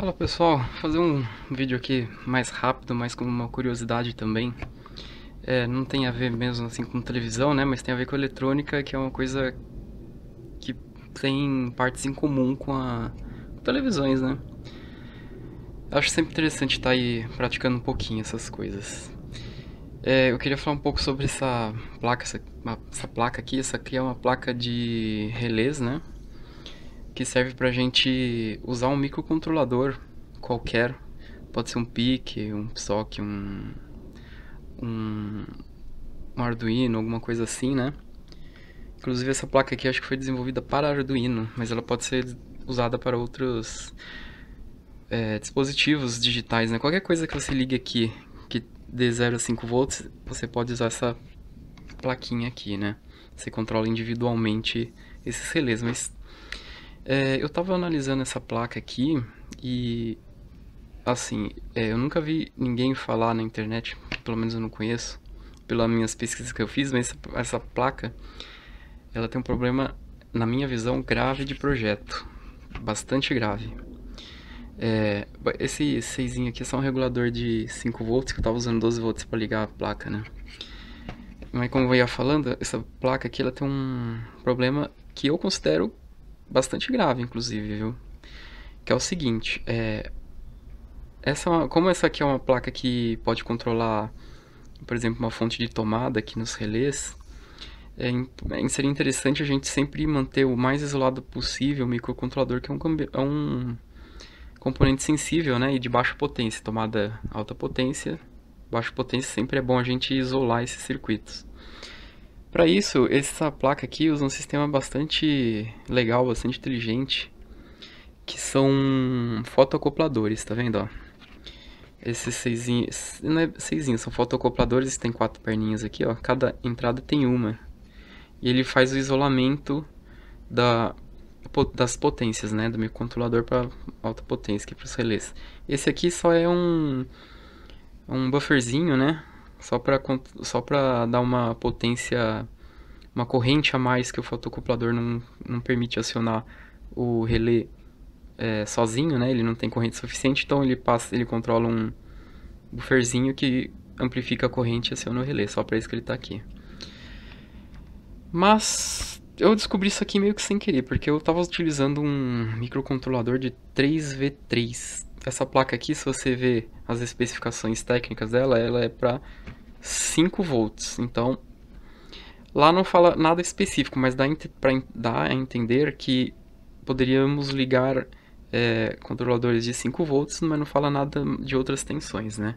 Fala pessoal, Vou fazer um vídeo aqui mais rápido, mais como uma curiosidade também. É, não tem a ver mesmo assim com televisão, né? Mas tem a ver com eletrônica, que é uma coisa que tem partes em comum com a televisões, né? Acho sempre interessante estar tá aí praticando um pouquinho essas coisas. É, eu queria falar um pouco sobre essa placa, essa, essa placa aqui. Essa aqui é uma placa de relés, né? que serve para a gente usar um microcontrolador qualquer. Pode ser um PIC, um PSOC, um, um, um Arduino, alguma coisa assim, né? Inclusive essa placa aqui acho que foi desenvolvida para Arduino, mas ela pode ser usada para outros é, dispositivos digitais, né? Qualquer coisa que você ligue aqui que dê 0 a 5 volts, você pode usar essa plaquinha aqui, né? Você controla individualmente esses relés, mas é, eu tava analisando essa placa aqui e assim, é, eu nunca vi ninguém falar na internet, pelo menos eu não conheço, pelas minhas pesquisas que eu fiz, mas essa, essa placa ela tem um problema, na minha visão, grave de projeto. Bastante grave. É, esse 6 aqui é só um regulador de 5 volts, que eu tava usando 12 volts para ligar a placa, né? Mas como eu ia falando, essa placa aqui ela tem um problema que eu considero bastante grave, inclusive, viu? Que é o seguinte, é, essa, é como essa aqui é uma placa que pode controlar, por exemplo, uma fonte de tomada aqui nos relés, é, é seria interessante a gente sempre manter o mais isolado possível o microcontrolador, que é um, é um componente sensível né, e de baixa potência, tomada alta potência, baixa potência sempre é bom a gente isolar esses circuitos. Para isso, essa placa aqui usa um sistema bastante legal, bastante inteligente, que são fotoacopladores, tá vendo? Ó? Esses seisinhos, não é seisinho, são fotoacopladores, tem quatro perninhas aqui, ó, cada entrada tem uma. E ele faz o isolamento da, das potências, né, do microcontrolador para alta potência, que é para os relés. Esse aqui só é um um bufferzinho, né? Só para só dar uma potência, uma corrente a mais que o fotocoplador não, não permite acionar o relé é, sozinho, né? Ele não tem corrente suficiente, então ele passa, ele controla um bufferzinho que amplifica a corrente e aciona o relé. Só para isso que ele está aqui. Mas eu descobri isso aqui meio que sem querer, porque eu estava utilizando um microcontrolador de 3v3, essa placa aqui, se você ver as especificações técnicas dela, ela é para 5 volts. Então, lá não fala nada específico, mas dá para dar a entender que poderíamos ligar é, controladores de 5 volts, mas não fala nada de outras tensões, né?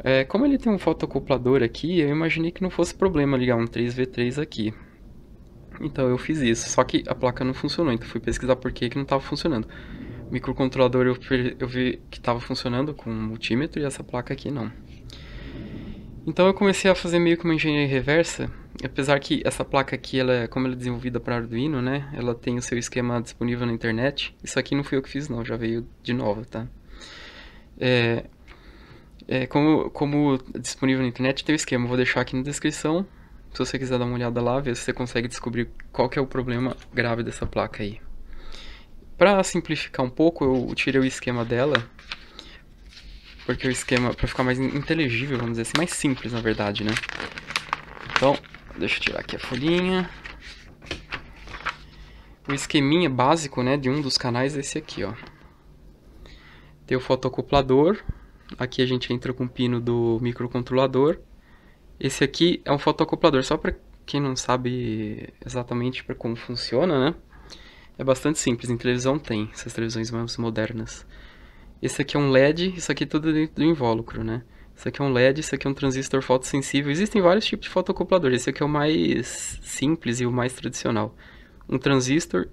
É, como ele tem um fotocoplador aqui, eu imaginei que não fosse problema ligar um 3V3 aqui. Então eu fiz isso, só que a placa não funcionou, então fui pesquisar por que não estava funcionando microcontrolador eu, eu vi que estava funcionando com um multímetro e essa placa aqui não. Então eu comecei a fazer meio que uma engenharia reversa, apesar que essa placa aqui, ela, é, como ela é desenvolvida para Arduino, né, ela tem o seu esquema disponível na internet. Isso aqui não fui eu que fiz não, já veio de novo, tá? É, é, como, como disponível na internet tem o esquema, vou deixar aqui na descrição, se você quiser dar uma olhada lá, ver se você consegue descobrir qual que é o problema grave dessa placa aí. Para simplificar um pouco, eu tirei o esquema dela, porque o esquema para ficar mais inteligível, vamos dizer assim, mais simples, na verdade, né? Então, deixa eu tirar aqui a folhinha. O esqueminha básico, né, de um dos canais é esse aqui, ó. Tem o fotoacoplador. Aqui a gente entra com o pino do microcontrolador. Esse aqui é um fotoacoplador, só para quem não sabe exatamente para como funciona, né? É bastante simples, em televisão tem, essas televisões mais modernas. Esse aqui é um LED, isso aqui é tudo dentro do invólucro, né? Isso aqui é um LED, isso aqui é um transistor fotossensível. Existem vários tipos de fotocoplador, esse aqui é o mais simples e o mais tradicional. Um transistor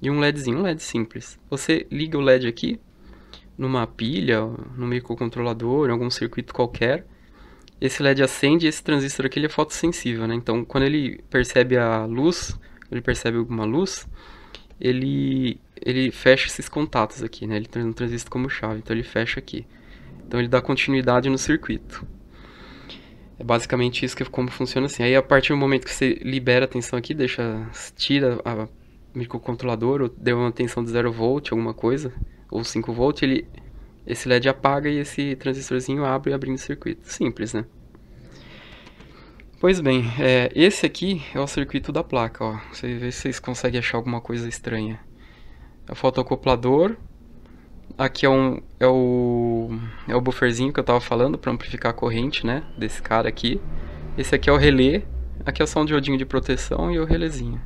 e um LEDzinho, um LED simples. Você liga o LED aqui, numa pilha, no microcontrolador, em algum circuito qualquer. Esse LED acende e esse transistor aqui ele é fotossensível, né? Então, quando ele percebe a luz, ele percebe alguma luz, ele, ele fecha esses contatos aqui, né? Ele tem um transistor como chave, então ele fecha aqui. Então ele dá continuidade no circuito. É basicamente isso que é como funciona assim. Aí a partir do momento que você libera a tensão aqui, deixa, tira a microcontrolador ou deu uma tensão de 0 v alguma coisa, ou 5 v ele esse LED apaga e esse transistorzinho abre e abrindo o circuito. Simples, né? Pois bem, é, esse aqui é o circuito da placa, ó. Vocês vê se vocês conseguem achar alguma coisa estranha. É o fotocoplador. Aqui é, um, é, o, é o bufferzinho que eu tava falando para amplificar a corrente, né? Desse cara aqui. Esse aqui é o relé. Aqui é só um diodinho de proteção e o relézinho.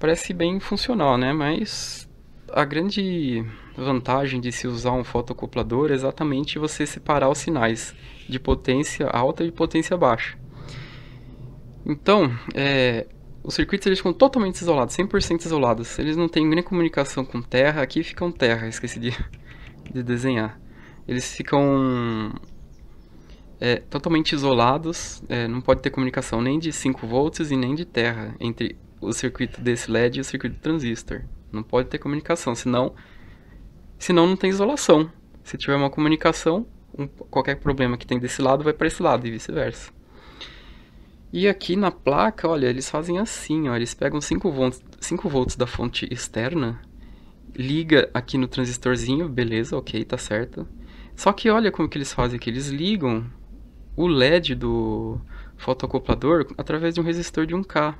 Parece bem funcional, né? Mas a grande vantagem de se usar um fotoacoplador é exatamente você separar os sinais de potência alta e potência baixa. Então, é, os circuitos eles ficam totalmente isolados, 100% isolados. Eles não têm nem comunicação com terra. Aqui ficam terra, esqueci de, de desenhar. Eles ficam é, totalmente isolados, é, não pode ter comunicação nem de 5 volts e nem de terra entre o circuito desse LED e o circuito do transistor. Não pode ter comunicação, senão, senão não tem isolação. Se tiver uma comunicação, um, qualquer problema que tem desse lado vai para esse lado e vice-versa. E aqui na placa, olha, eles fazem assim, olha, eles pegam 5 volts, 5 volts da fonte externa, liga aqui no transistorzinho, beleza, ok, tá certo. Só que olha como que eles fazem aqui, eles ligam o LED do fotoacoplador através de um resistor de 1K.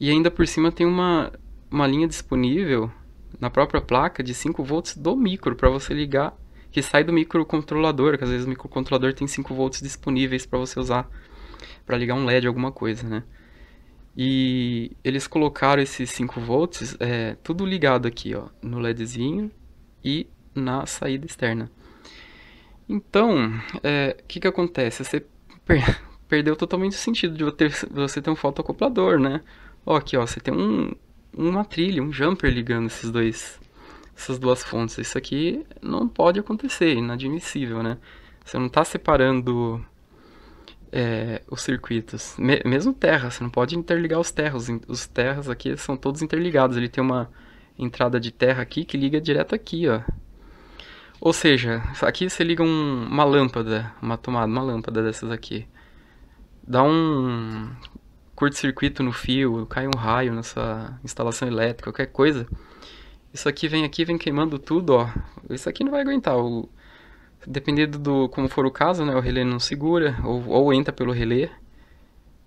E ainda por cima tem uma uma linha disponível na própria placa de 5 volts do micro para você ligar, que sai do microcontrolador, que às vezes o microcontrolador tem 5 volts disponíveis para você usar para ligar um LED alguma coisa, né? E eles colocaram esses 5 volts é, tudo ligado aqui, ó, no LEDzinho e na saída externa. Então, o é, que que acontece? Você per perdeu totalmente o sentido de você ter um fotoacoplador, né? Ó, aqui, ó, você tem um, uma trilha, um jumper ligando esses dois, essas duas fontes. Isso aqui não pode acontecer, é inadmissível, né? Você não está separando é, os circuitos. Me, mesmo terra, você não pode interligar os terras. Os terras aqui são todos interligados. Ele tem uma entrada de terra aqui que liga direto aqui, ó. Ou seja, aqui você liga um, uma lâmpada, uma tomada, uma lâmpada dessas aqui. Dá um curto-circuito no fio, cai um raio nessa instalação elétrica, qualquer coisa, isso aqui vem aqui, vem queimando tudo, ó. Isso aqui não vai aguentar. O, dependendo do como for o caso, né, o relé não segura ou, ou entra pelo relé,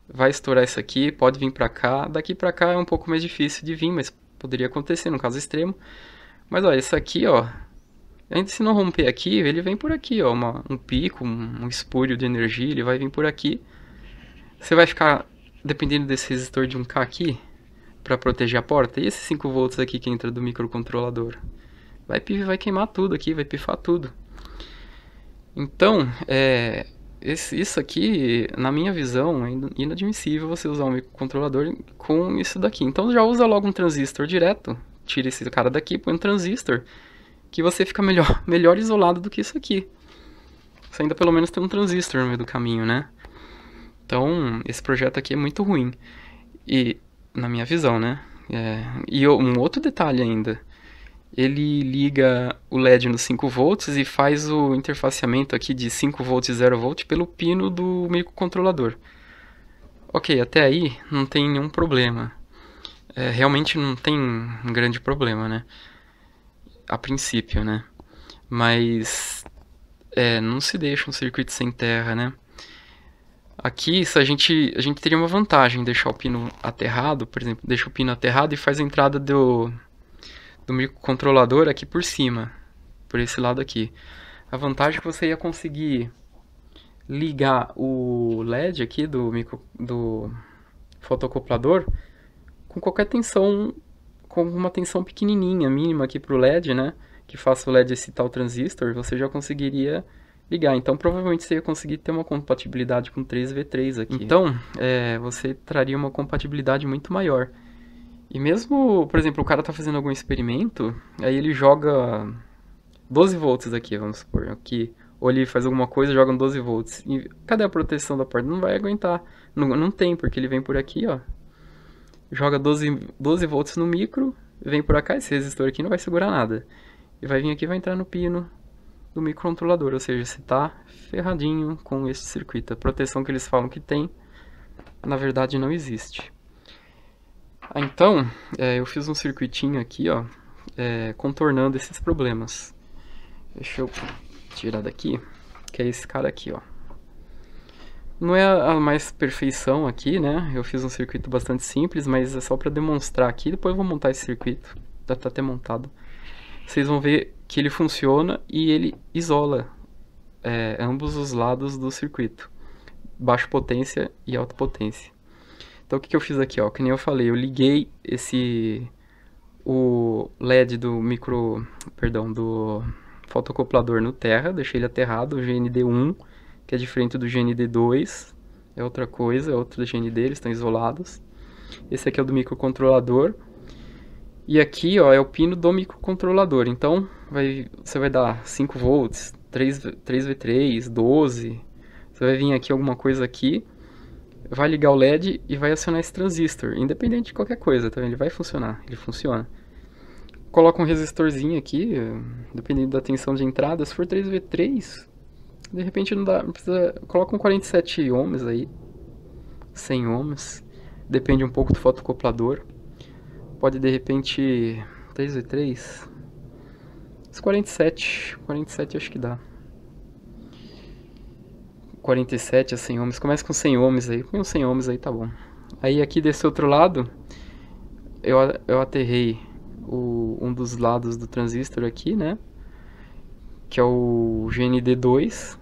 vai estourar isso aqui, pode vir para cá. Daqui para cá é um pouco mais difícil de vir, mas poderia acontecer no caso extremo. Mas olha, isso aqui, ó, antes se não romper aqui, ele vem por aqui, ó, uma, um pico, um, um espúrio de energia, ele vai vir por aqui. Você vai ficar dependendo desse resistor de 1K aqui, para proteger a porta, e esses 5 volts aqui que entra do microcontrolador? Vai, vai queimar tudo aqui, vai pifar tudo. Então, é, esse, isso aqui, na minha visão, é inadmissível você usar um microcontrolador com isso daqui. Então já usa logo um transistor direto, tira esse cara daqui, põe um transistor, que você fica melhor, melhor isolado do que isso aqui. Você ainda pelo menos tem um transistor no meio do caminho, né? Então, esse projeto aqui é muito ruim. E, na minha visão, né? É, e um outro detalhe ainda. Ele liga o LED nos 5 volts e faz o interfaceamento aqui de 5 volts e 0 v pelo pino do microcontrolador. Ok, até aí não tem nenhum problema. É, realmente não tem um grande problema, né? A princípio, né? Mas é, não se deixa um circuito sem terra, né? Aqui, se a gente, a gente teria uma vantagem deixar o pino aterrado, por exemplo, deixa o pino aterrado e faz a entrada do, do microcontrolador aqui por cima, por esse lado aqui. A vantagem é que você ia conseguir ligar o LED aqui do, micro, do fotocoplador com qualquer tensão, com uma tensão pequenininha, mínima aqui para o LED, né? Que faça o LED excitar o transistor, você já conseguiria ligar. Então, provavelmente você ia conseguir ter uma compatibilidade com 3V3 aqui. Então, é, você traria uma compatibilidade muito maior. E mesmo, por exemplo, o cara tá fazendo algum experimento, aí ele joga 12 volts aqui, vamos supor, aqui. Ou ele faz alguma coisa joga um 12 volts. E cadê a proteção da porta? Não vai aguentar. Não, não tem, porque ele vem por aqui, ó. Joga 12, 12 volts no micro, vem por cá, esse resistor aqui não vai segurar nada. E vai vir aqui, vai entrar no pino, do microcontrolador, ou seja, você está ferradinho com este circuito. A proteção que eles falam que tem, na verdade não existe. Ah, então, é, eu fiz um circuitinho aqui, ó, é, contornando esses problemas. Deixa eu tirar daqui, que é esse cara aqui, ó. Não é a mais perfeição aqui, né? Eu fiz um circuito bastante simples, mas é só para demonstrar aqui. Depois eu vou montar esse circuito, já tá até montado vocês vão ver que ele funciona e ele isola é, ambos os lados do circuito, baixa potência e alta potência. Então o que, que eu fiz aqui, ó, que nem eu falei, eu liguei esse o LED do micro, perdão, do fotocoplador no terra, deixei ele aterrado, o GND1, que é diferente do GND2, é outra coisa, é outro GND, eles estão isolados. Esse aqui é o do microcontrolador, e aqui, ó, é o pino do microcontrolador. Então, vai, você vai dar 5 volts, 3, 3V3, 12. Você vai vir aqui alguma coisa aqui, vai ligar o LED e vai acionar esse transistor, independente de qualquer coisa, tá? Ele vai funcionar, ele funciona. Coloca um resistorzinho aqui, dependendo da tensão de entrada. Se for 3V3, de repente não dá, não precisa, coloca um 47 ohms aí, 100 ohms, depende um pouco do fotocoplador. Pode de repente 3 e 3 47. 47 acho que dá. 47 a 100 ohms. Começa com 100 ohms aí. com 100 ohms aí, tá bom. Aí aqui desse outro lado, eu, eu aterrei o, um dos lados do transistor aqui, né? Que é o GND2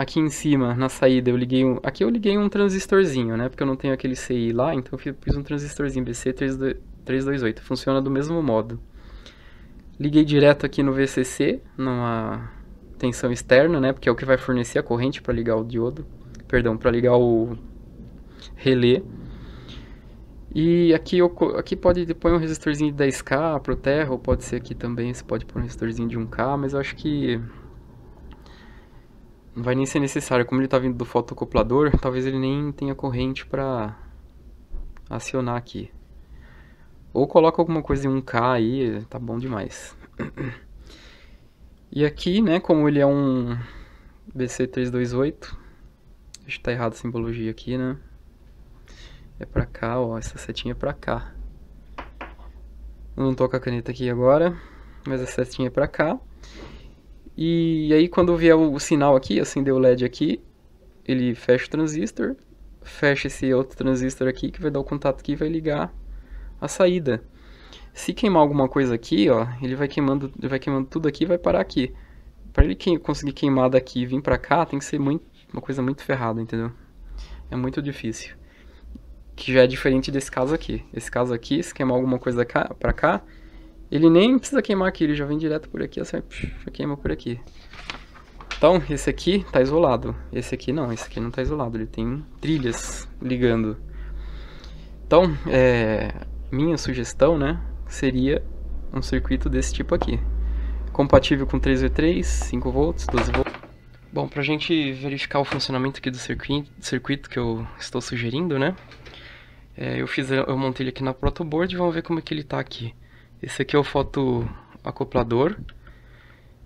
aqui em cima, na saída, eu liguei um... Aqui eu liguei um transistorzinho, né? Porque eu não tenho aquele CI lá, então eu fiz um transistorzinho BC328. Funciona do mesmo modo. Liguei direto aqui no VCC, numa tensão externa, né? Porque é o que vai fornecer a corrente para ligar o diodo. Perdão, para ligar o relé. E aqui, eu, aqui pode pôr um resistorzinho de 10k pro terra, ou pode ser aqui também, você pode pôr um resistorzinho de 1k, mas eu acho que vai nem ser necessário. Como ele está vindo do fotocoplador, talvez ele nem tenha corrente para acionar aqui. Ou coloca alguma coisa em 1K aí, tá bom demais. E aqui, né, como ele é um BC328, acho que tá errado a simbologia aqui, né? É pra cá, ó, essa setinha é pra cá. Eu não tô com a caneta aqui agora, mas a setinha é pra cá. E aí quando vier o, o sinal aqui, acender o LED aqui, ele fecha o transistor, fecha esse outro transistor aqui que vai dar o contato aqui e vai ligar a saída. Se queimar alguma coisa aqui, ó, ele vai queimando, ele vai queimando tudo aqui e vai parar aqui. Para ele que, conseguir queimar daqui e vir para cá, tem que ser muito, uma coisa muito ferrada, entendeu? É muito difícil. Que já é diferente desse caso aqui. Esse caso aqui, se queimar alguma coisa para cá, ele nem precisa queimar aqui, ele já vem direto por aqui, assim, já queima por aqui. Então, esse aqui tá isolado. Esse aqui não, esse aqui não tá isolado, ele tem trilhas ligando. Então, é, minha sugestão, né, seria um circuito desse tipo aqui. Compatível com 3V3, 5V, 12V. Bom, pra gente verificar o funcionamento aqui do circuito, que eu estou sugerindo, né, é, eu, fiz, eu montei ele aqui na protoboard, vamos ver como é que ele tá aqui. Esse aqui é o fotoacoplador.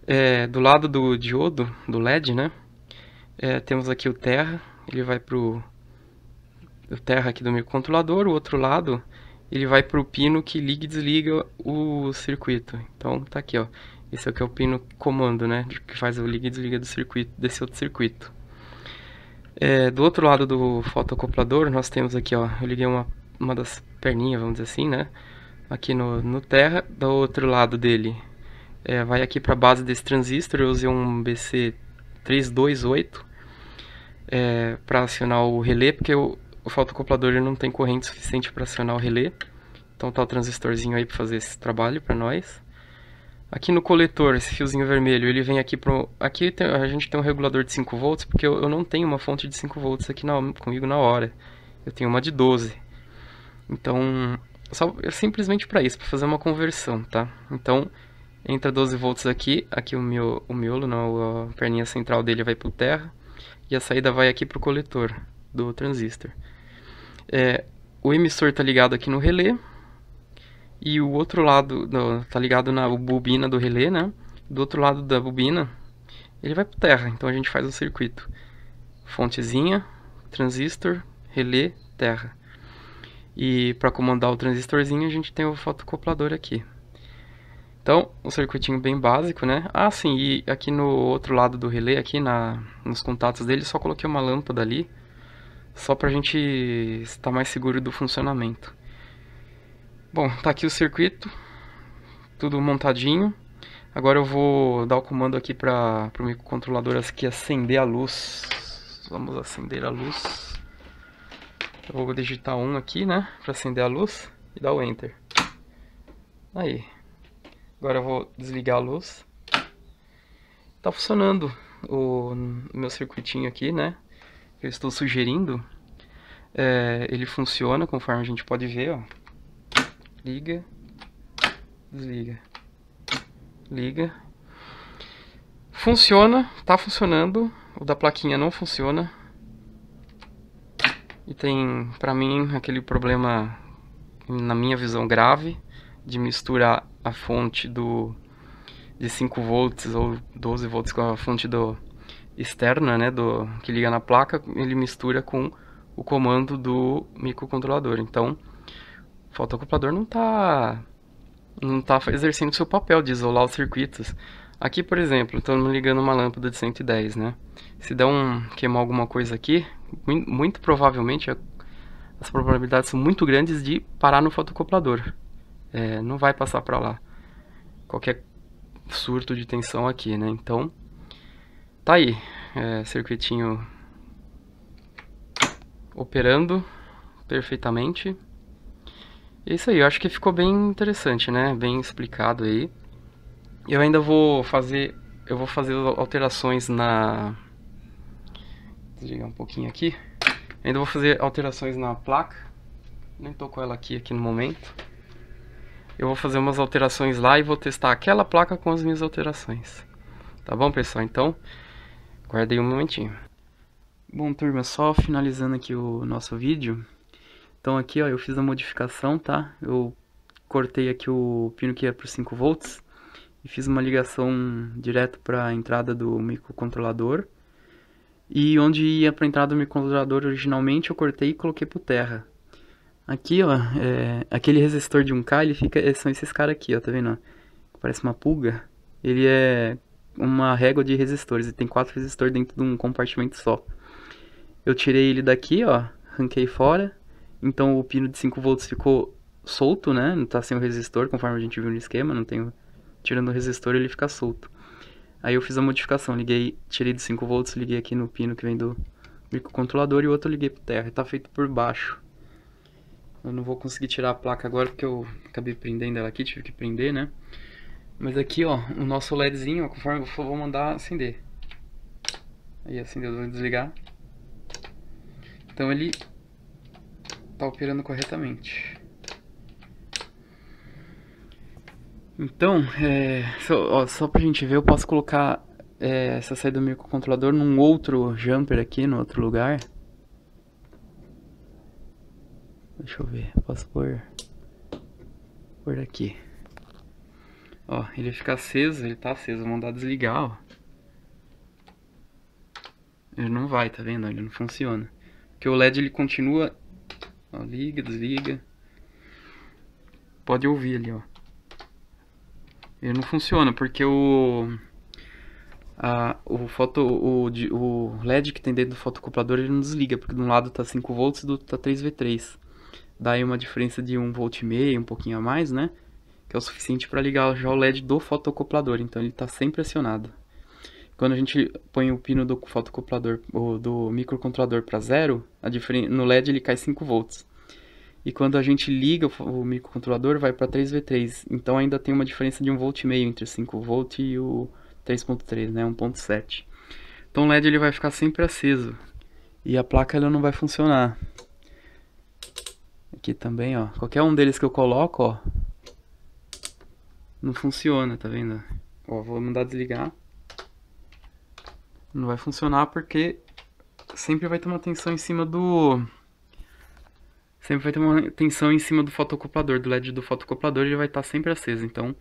É, do lado do diodo, do LED, né? É, temos aqui o terra, ele vai para o terra aqui do microcontrolador, o outro lado ele vai para o pino que liga e desliga o circuito. Então tá aqui, ó. Esse aqui é o pino comando, né? Que faz o liga e desliga do circuito, desse outro circuito. É, do outro lado do fotoacoplador, nós temos aqui, ó. Eu liguei uma, uma das perninhas, vamos dizer assim, né? aqui no, no terra. Do outro lado dele, é, vai aqui para a base desse transistor, eu usei um BC328 é, para acionar o relé, porque o, o fotocoplador não tem corrente suficiente para acionar o relé. Então tá o transistorzinho aí para fazer esse trabalho para nós. Aqui no coletor, esse fiozinho vermelho, ele vem aqui pro... Aqui tem, a gente tem um regulador de 5 volts, porque eu, eu, não tenho uma fonte de 5 volts aqui na, comigo na hora. Eu tenho uma de 12. Então, só é simplesmente para isso, para fazer uma conversão, tá? Então, entra 12 volts aqui, aqui o, miolo, o miolo, não, né? a perninha central dele vai para terra, e a saída vai aqui para o coletor do transistor. É, o emissor está ligado aqui no relé, e o outro lado, está ligado na bobina do relé, né? Do outro lado da bobina, ele vai para terra, então a gente faz o circuito. Fontezinha, transistor, relé, terra. E para comandar o transistorzinho, a gente tem o fotocoplador aqui. Então, um circuitinho bem básico, né? Ah, sim, e aqui no outro lado do relé, aqui na, nos contatos dele, só coloquei uma lâmpada ali, só para a gente estar mais seguro do funcionamento. Bom, tá aqui o circuito, tudo montadinho. Agora eu vou dar o comando aqui para o microcontrolador aqui acender a luz. Vamos acender a luz. Eu vou digitar 1 aqui, né? Para acender a luz e dar o Enter. Aí. Agora eu vou desligar a luz. Tá funcionando o meu circuitinho aqui, né? Eu estou sugerindo. É, ele funciona conforme a gente pode ver, ó. Liga. Desliga. Liga. Funciona, tá funcionando. O da plaquinha não funciona, e tem, para mim, aquele problema, na minha visão, grave de misturar a fonte do de 5 volts ou 12 volts com a fonte do externa, né, do que liga na placa, ele mistura com o comando do microcontrolador. Então, o fotoacoplador não está não tá exercendo seu papel de isolar os circuitos. Aqui, por exemplo, estamos ligando uma lâmpada de 110, né? Se der um queimar alguma coisa aqui, muito provavelmente é, as probabilidades são muito grandes de parar no fotocoplador. É, não vai passar para lá. Qualquer surto de tensão aqui, né? Então, tá aí. É, circuitinho operando perfeitamente. É isso aí, eu acho que ficou bem interessante, né? Bem explicado aí. Eu ainda vou fazer. Eu vou fazer alterações na. Desligar um pouquinho aqui. Eu ainda vou fazer alterações na placa. Nem tô com ela aqui, aqui no momento. Eu vou fazer umas alterações lá e vou testar aquela placa com as minhas alterações. Tá bom, pessoal? Então, guardei um momentinho. Bom, turma, só finalizando aqui o nosso vídeo. Então aqui, ó, eu fiz a modificação, tá? Eu cortei aqui o pino que é por 5 volts e fiz uma ligação direto para a entrada do microcontrolador. E onde ia para a entrada do microcontrolador originalmente eu cortei e coloquei por terra. Aqui, ó, é, aquele resistor de 1K, ele fica, é, são esses caras aqui, ó, tá vendo? Parece uma pulga. Ele é uma régua de resistores, e tem quatro resistores dentro de um compartimento só. Eu tirei ele daqui, ó, ranquei fora. Então o pino de 5 volts ficou solto, né? Não tá sem o resistor, conforme a gente viu no esquema, não tem tirando o resistor ele fica solto. Aí eu fiz a modificação, liguei, tirei de 5 volts, liguei aqui no pino que vem do microcontrolador e o outro liguei para terra, Está feito por baixo. Eu não vou conseguir tirar a placa agora porque eu acabei prendendo ela aqui, tive que prender, né? Mas aqui, ó, o nosso LEDzinho, ó, conforme eu for, vou mandar acender. Aí acendeu, vou desligar. Então ele tá operando corretamente. Então, é, só, ó, só pra gente ver, eu posso colocar é, essa saída do microcontrolador num outro jumper aqui, no outro lugar. Deixa eu ver, posso pôr por aqui. Ó, ele fica aceso, ele tá aceso, vou mandar desligar, ó. Ele não vai, tá vendo? Ele não funciona. Porque o LED ele continua, ó, liga, desliga. Pode ouvir ali, ó. Ele não funciona, porque o. A, o, foto, o, o LED que tem dentro do fotocoplador ele não desliga, porque de um lado tá 5 volts e do outro tá 3V3. Daí uma diferença de 1 volt e meio, um pouquinho a mais, né? Que é o suficiente para ligar já o LED do fotocoplador, então ele está sempre acionado. Quando a gente põe o pino do fotocoplador, do microcontrolador para zero, a diferença, no LED ele cai 5 volts. E quando a gente liga o, microcontrolador, vai para 3V3. Então ainda tem uma diferença de 1,5 volt entre 5V e o 3.3, né? 1.7. Então o LED ele vai ficar sempre aceso. E a placa ela não vai funcionar. Aqui também, ó. Qualquer um deles que eu coloco, ó. Não funciona, tá vendo? Ó, vou mandar desligar. Não vai funcionar porque sempre vai ter uma tensão em cima do sempre vai ter uma tensão em cima do fotocoplador, do LED do fotocoplador, ele vai estar tá sempre aceso, então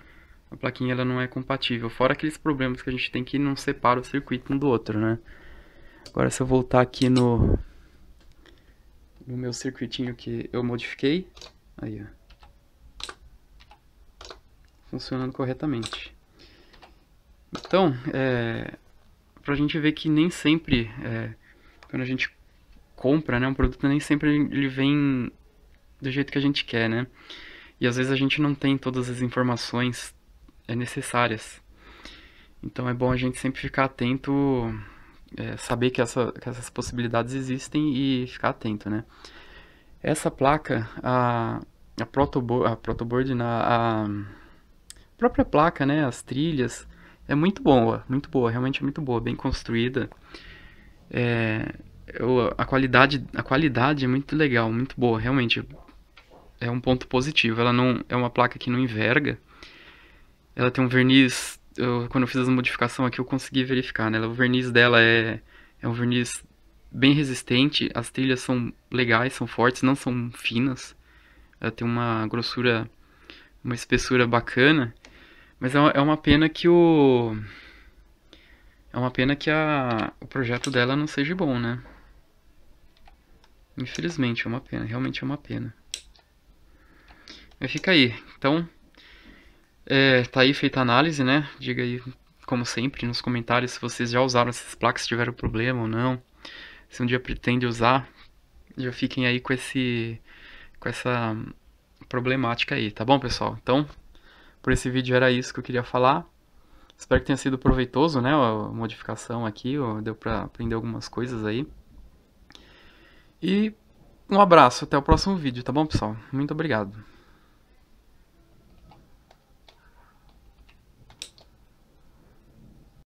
a plaquinha ela não é compatível. Fora aqueles problemas que a gente tem que não separa o circuito um do outro, né? Agora se eu voltar aqui no, no meu circuitinho que eu modifiquei, aí ó, funcionando corretamente. Então, é, pra gente ver que nem sempre, é, quando a gente compra, né, um produto nem sempre ele vem do jeito que a gente quer, né? E às vezes a gente não tem todas as informações é, necessárias. Então é bom a gente sempre ficar atento, é, saber que, essa, que essas possibilidades existem e ficar atento, né? Essa placa, a, a, protobo a protoboard, né, a, a própria placa, né, as trilhas, é muito boa, muito boa, realmente é muito boa, bem construída. É, eu, a qualidade a qualidade é muito legal, muito boa, realmente é um ponto positivo. Ela não é uma placa que não enverga. Ela tem um verniz. Eu, quando eu fiz a modificação aqui, eu consegui verificar, né? O verniz dela é é um verniz bem resistente. As trilhas são legais, são fortes, não são finas. Ela tem uma grossura, uma espessura bacana. Mas é uma, é uma pena que o é uma pena que a, o projeto dela não seja bom, né? Infelizmente, é uma pena. Realmente é uma pena. Mas fica aí. Então, é, tá aí feita a análise, né? Diga aí, como sempre, nos comentários se vocês já usaram essas placas, se tiveram problema ou não. Se um dia pretende usar, já fiquem aí com esse com essa problemática aí, tá bom, pessoal? Então, por esse vídeo era isso que eu queria falar. Espero que tenha sido proveitoso, né, a modificação aqui, deu para aprender algumas coisas aí. E um abraço, até o próximo vídeo, tá bom, pessoal? Muito obrigado.